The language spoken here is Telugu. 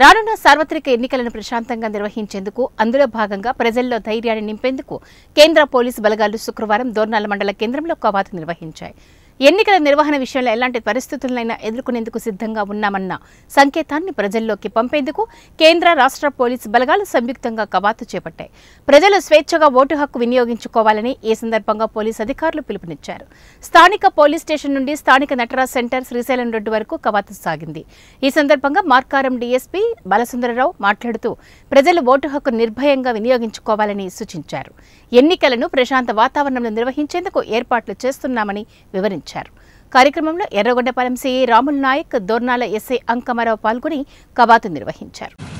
రానున్న సార్వత్రిక ఎన్నికలను ప్రశాంతంగా నిర్వహించేందుకు అందులో భాగంగా ప్రజల్లో ధైర్యాన్ని నింపేందుకు కేంద్ర పోలీసు బలగాలు శుక్రవారం దోర్నాల మండల కేంద్రంలో కవాతు నిర్వహించాయి ఎన్నికల నిర్వహణ విషయంలో ఎలాంటి పరిస్థితులైనా ఎదుర్కొనేందుకు సిద్ధంగా ఉన్నామన్న సంకేతాన్ని ప్రజల్లోకి పంపేందుకు కేంద్ర రాష్ట్ర పోలీసు బలగాలు సంయుక్తంగా కవాతు చేపట్టాయి ప్రజలు స్వేచ్ఛగా ఓటు హక్కు వినియోగించుకోవాలని ఈ సందర్భంగా పోలీసు అధికారులు పిలుపునిచ్చారు స్థానిక పోలీస్ స్టేషన్ నుండి స్థానిక నటరాజ్ సెంటర్ శ్రీశైలం రోడ్డు వరకు కవాతు సాగింది ఈ సందర్భంగా మార్కారం డీఎస్పీ బాలసుందరరావు మాట్లాడుతూ ప్రజలు ఓటు హక్కు నిర్భయంగా వినియోగించుకోవాలని సూచించారు ఎన్నికలను ప్రశాంత వాతావరణంలో నిర్వహించేందుకు ఏర్పాట్లు చేస్తున్నామని వివరించారు నిర్వహించారు కార్యక్రమంలో ఎర్రగొండపాలెం సీఏ రాముల్ నాయక్ దోర్నాల ఎస్ఐ అంకమారావు పాల్గొని కవాతు నిర్వహించారు